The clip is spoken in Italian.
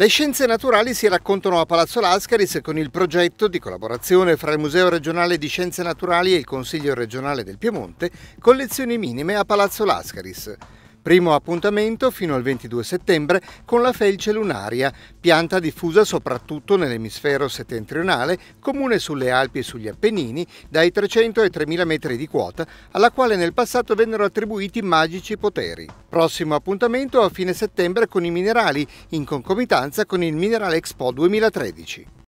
Le scienze naturali si raccontano a Palazzo Lascaris con il progetto di collaborazione fra il Museo regionale di Scienze Naturali e il Consiglio regionale del Piemonte Collezioni minime a Palazzo Lascaris. Primo appuntamento fino al 22 settembre con la felce lunaria, pianta diffusa soprattutto nell'emisfero settentrionale, comune sulle Alpi e sugli Appennini, dai 300 ai 3000 metri di quota, alla quale nel passato vennero attribuiti magici poteri. Prossimo appuntamento a fine settembre con i minerali, in concomitanza con il Mineral Expo 2013.